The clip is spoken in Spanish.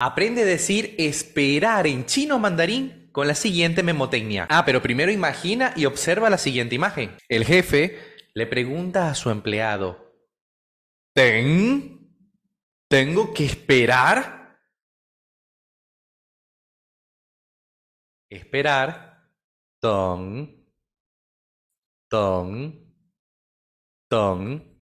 Aprende a decir esperar en chino mandarín con la siguiente memotecnia. Ah, pero primero imagina y observa la siguiente imagen. El jefe le pregunta a su empleado, ¿Tengo que esperar? Esperar. Tong. Tong. Tong.